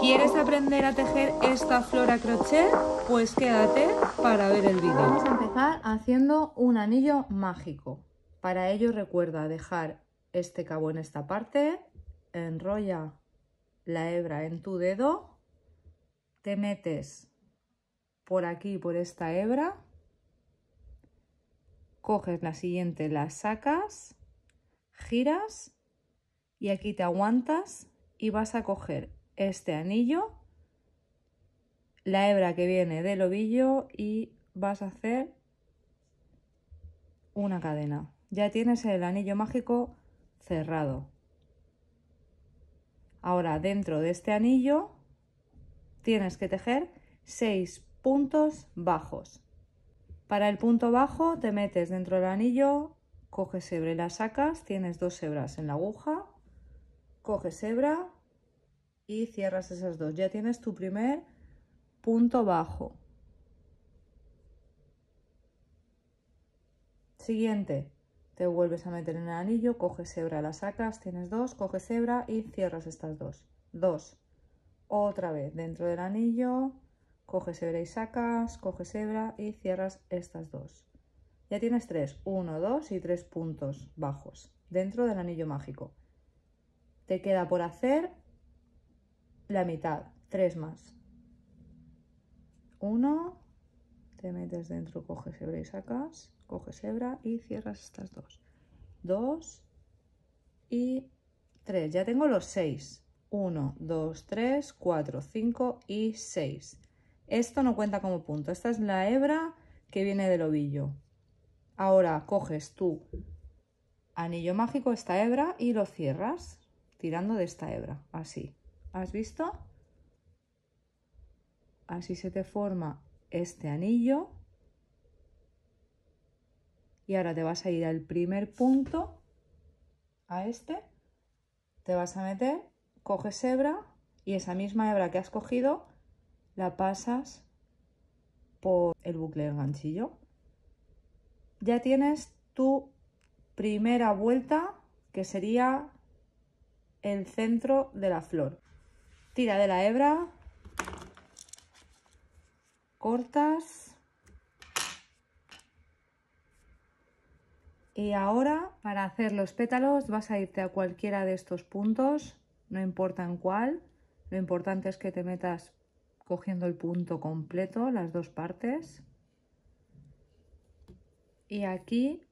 ¿Quieres aprender a tejer esta flor a crochet? Pues quédate para ver el vídeo. Vamos a empezar haciendo un anillo mágico. Para ello recuerda dejar este cabo en esta parte, enrolla la hebra en tu dedo, te metes por aquí, por esta hebra, coges la siguiente, la sacas, giras y aquí te aguantas y vas a coger este anillo, la hebra que viene del ovillo y vas a hacer una cadena. Ya tienes el anillo mágico cerrado. Ahora dentro de este anillo tienes que tejer seis puntos bajos. Para el punto bajo te metes dentro del anillo, coges hebra y la sacas, tienes dos hebras en la aguja, coges hebra, y cierras esas dos. Ya tienes tu primer punto bajo. Siguiente, te vuelves a meter en el anillo, coges hebra, la sacas, tienes dos, coges hebra y cierras estas dos. Dos. Otra vez dentro del anillo, coges hebra y sacas, coges hebra y cierras estas dos. Ya tienes tres, uno, dos y tres puntos bajos dentro del anillo mágico. Te queda por hacer la mitad, tres más. Uno, te metes dentro, coges hebra y sacas, coges hebra y cierras estas dos. Dos y tres. Ya tengo los seis. Uno, dos, tres, cuatro, cinco y seis. Esto no cuenta como punto. Esta es la hebra que viene del ovillo. Ahora coges tu anillo mágico, esta hebra, y lo cierras tirando de esta hebra, así. ¿Has visto? Así se te forma este anillo. Y ahora te vas a ir al primer punto, a este, te vas a meter, coges hebra y esa misma hebra que has cogido la pasas por el bucle del ganchillo. Ya tienes tu primera vuelta que sería el centro de la flor tira de la hebra, cortas y ahora para hacer los pétalos vas a irte a cualquiera de estos puntos, no importa en cuál, lo importante es que te metas cogiendo el punto completo, las dos partes y aquí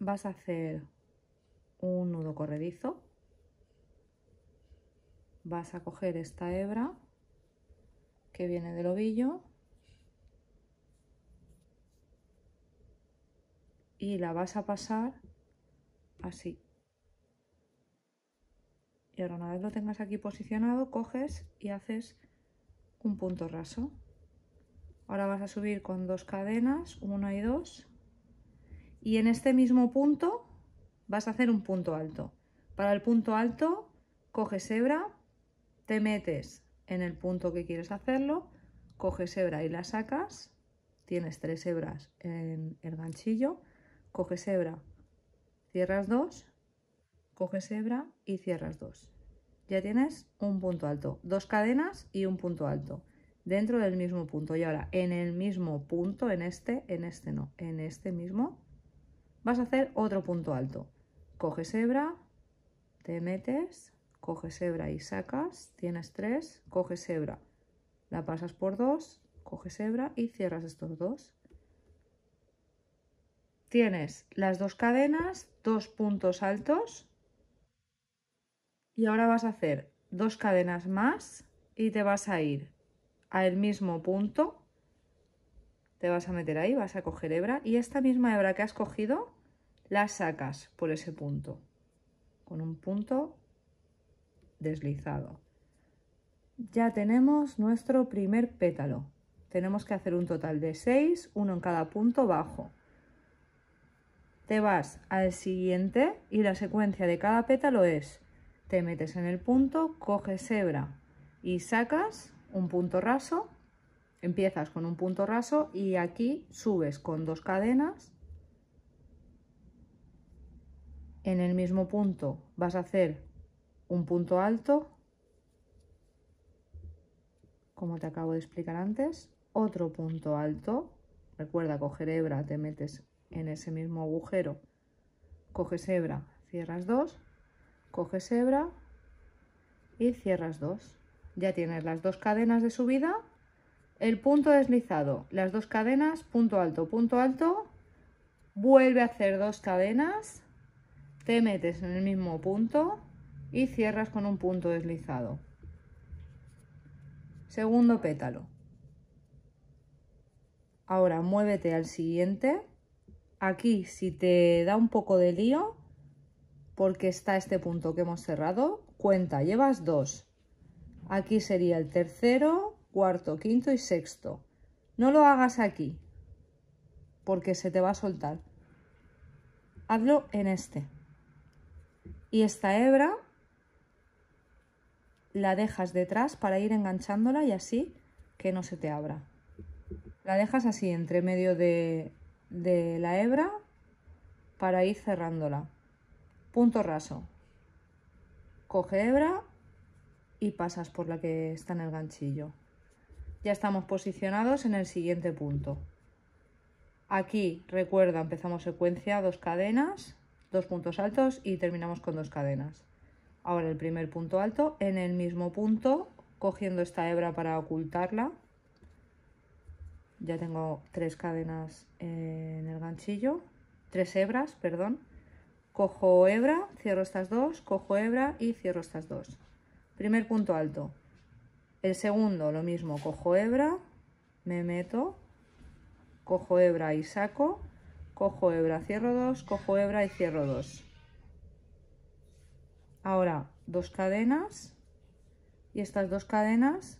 vas a hacer un nudo corredizo vas a coger esta hebra que viene del ovillo y la vas a pasar así. Y ahora una vez lo tengas aquí posicionado, coges y haces un punto raso. Ahora vas a subir con dos cadenas, una y dos. Y en este mismo punto vas a hacer un punto alto. Para el punto alto coges hebra, te metes en el punto que quieres hacerlo, coges hebra y la sacas, tienes tres hebras en el ganchillo, coges hebra, cierras dos, coges hebra y cierras dos. Ya tienes un punto alto, dos cadenas y un punto alto dentro del mismo punto. Y ahora en el mismo punto, en este, en este no, en este mismo, vas a hacer otro punto alto. Coges hebra, te metes, coges hebra y sacas, tienes tres, coges hebra, la pasas por dos, coges hebra y cierras estos dos. Tienes las dos cadenas, dos puntos altos y ahora vas a hacer dos cadenas más y te vas a ir al mismo punto, te vas a meter ahí, vas a coger hebra y esta misma hebra que has cogido la sacas por ese punto con un punto deslizado. Ya tenemos nuestro primer pétalo. Tenemos que hacer un total de 6, uno en cada punto bajo. Te vas al siguiente y la secuencia de cada pétalo es te metes en el punto, coges hebra y sacas un punto raso, empiezas con un punto raso y aquí subes con dos cadenas. En el mismo punto vas a hacer un punto alto, como te acabo de explicar antes, otro punto alto, recuerda coger hebra, te metes en ese mismo agujero, coges hebra, cierras dos, coges hebra y cierras dos. Ya tienes las dos cadenas de subida, el punto deslizado, las dos cadenas, punto alto, punto alto, vuelve a hacer dos cadenas, te metes en el mismo punto, y cierras con un punto deslizado. Segundo pétalo. Ahora muévete al siguiente. Aquí si te da un poco de lío, porque está este punto que hemos cerrado, cuenta, llevas dos. Aquí sería el tercero, cuarto, quinto y sexto. No lo hagas aquí, porque se te va a soltar. Hazlo en este. Y esta hebra la dejas detrás para ir enganchándola y así que no se te abra. La dejas así entre medio de, de la hebra para ir cerrándola. Punto raso. Coge hebra y pasas por la que está en el ganchillo. Ya estamos posicionados en el siguiente punto. Aquí, recuerda, empezamos secuencia, dos cadenas, dos puntos altos y terminamos con dos cadenas. Ahora el primer punto alto, en el mismo punto, cogiendo esta hebra para ocultarla, ya tengo tres cadenas en el ganchillo, tres hebras, perdón, cojo hebra, cierro estas dos, cojo hebra y cierro estas dos. Primer punto alto. El segundo, lo mismo, cojo hebra, me meto, cojo hebra y saco, cojo hebra, cierro dos, cojo hebra y cierro dos. Ahora dos cadenas y estas dos cadenas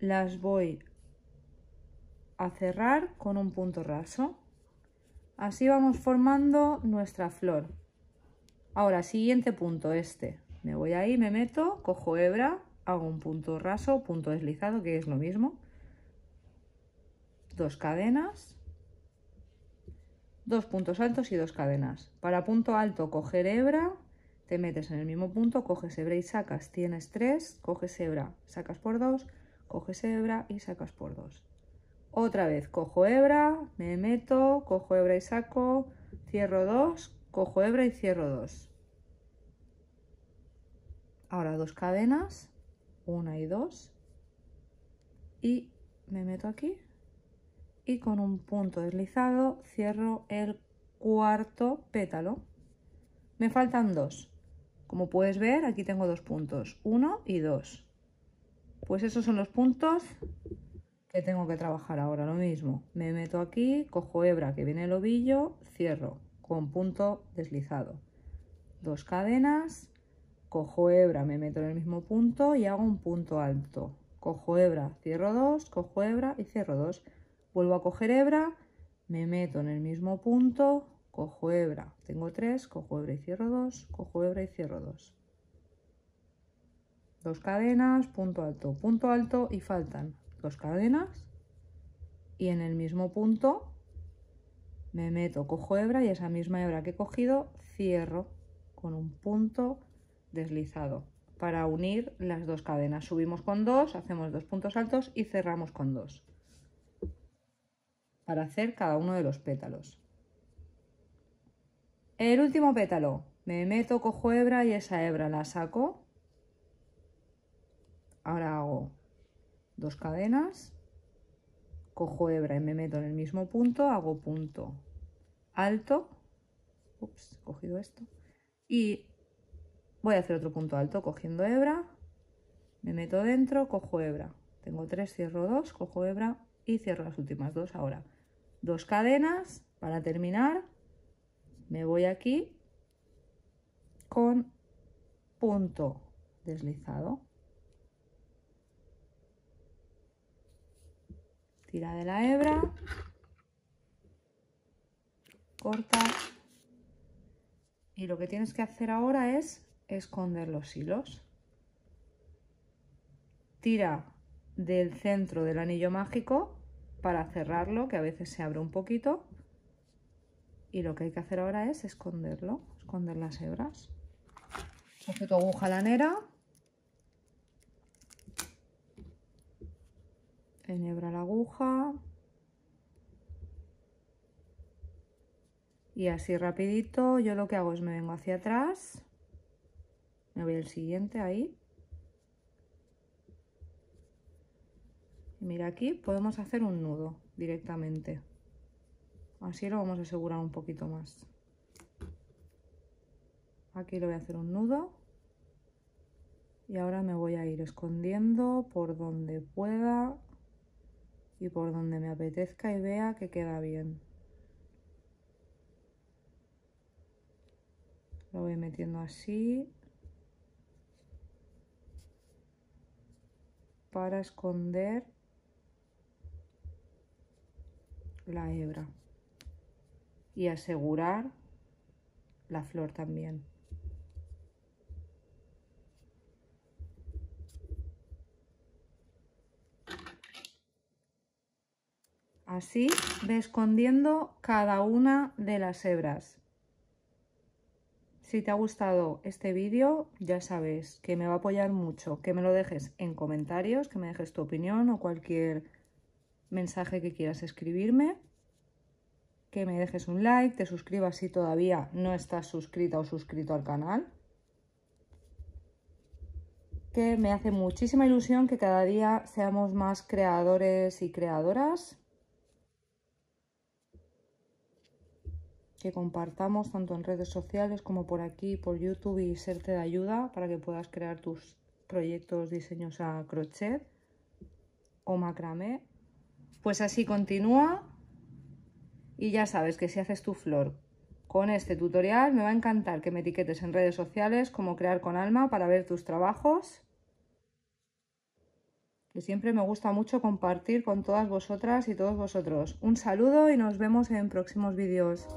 las voy a cerrar con un punto raso. Así vamos formando nuestra flor. Ahora, siguiente punto, este. Me voy ahí, me meto, cojo hebra, hago un punto raso, punto deslizado, que es lo mismo. Dos cadenas dos puntos altos y dos cadenas. Para punto alto coger hebra, te metes en el mismo punto, coges hebra y sacas, tienes tres, coges hebra, sacas por dos, coges hebra y sacas por dos. Otra vez, cojo hebra, me meto, cojo hebra y saco, cierro dos, cojo hebra y cierro dos. Ahora dos cadenas, una y dos, y me meto aquí, y con un punto deslizado cierro el cuarto pétalo. Me faltan dos. Como puedes ver, aquí tengo dos puntos, uno y dos. Pues esos son los puntos que tengo que trabajar ahora, lo mismo. Me meto aquí, cojo hebra que viene el ovillo, cierro con punto deslizado. Dos cadenas, cojo hebra, me meto en el mismo punto y hago un punto alto. Cojo hebra, cierro dos, cojo hebra y cierro dos. Vuelvo a coger hebra, me meto en el mismo punto, cojo hebra, tengo tres, cojo hebra y cierro dos, cojo hebra y cierro dos Dos cadenas, punto alto, punto alto y faltan dos cadenas y en el mismo punto me meto, cojo hebra y esa misma hebra que he cogido cierro con un punto deslizado para unir las dos cadenas. Subimos con dos, hacemos dos puntos altos y cerramos con dos para hacer cada uno de los pétalos. El último pétalo. Me meto, cojo hebra y esa hebra la saco. Ahora hago dos cadenas. Cojo hebra y me meto en el mismo punto. Hago punto alto. Ups, he cogido esto. Y voy a hacer otro punto alto cogiendo hebra. Me meto dentro, cojo hebra. Tengo tres, cierro dos, cojo hebra y cierro las últimas dos ahora dos cadenas para terminar me voy aquí con punto deslizado tira de la hebra corta y lo que tienes que hacer ahora es esconder los hilos tira del centro del anillo mágico para cerrarlo, que a veces se abre un poquito. Y lo que hay que hacer ahora es esconderlo, esconder las hebras. Coge tu aguja lanera. Enhebra la aguja. Y así rapidito, yo lo que hago es me vengo hacia atrás. Me voy al siguiente ahí. mira aquí podemos hacer un nudo directamente así lo vamos a asegurar un poquito más aquí le voy a hacer un nudo y ahora me voy a ir escondiendo por donde pueda y por donde me apetezca y vea que queda bien lo voy metiendo así para esconder la hebra y asegurar la flor también. Así ve escondiendo cada una de las hebras. Si te ha gustado este vídeo, ya sabes que me va a apoyar mucho, que me lo dejes en comentarios, que me dejes tu opinión o cualquier mensaje que quieras escribirme, que me dejes un like, te suscribas si todavía no estás suscrita o suscrito al canal, que me hace muchísima ilusión que cada día seamos más creadores y creadoras, que compartamos tanto en redes sociales como por aquí, por YouTube y serte de ayuda para que puedas crear tus proyectos diseños a crochet o macramé pues así continúa y ya sabes que si haces tu flor con este tutorial me va a encantar que me etiquetes en redes sociales como crear con alma para ver tus trabajos. Que siempre me gusta mucho compartir con todas vosotras y todos vosotros. Un saludo y nos vemos en próximos vídeos.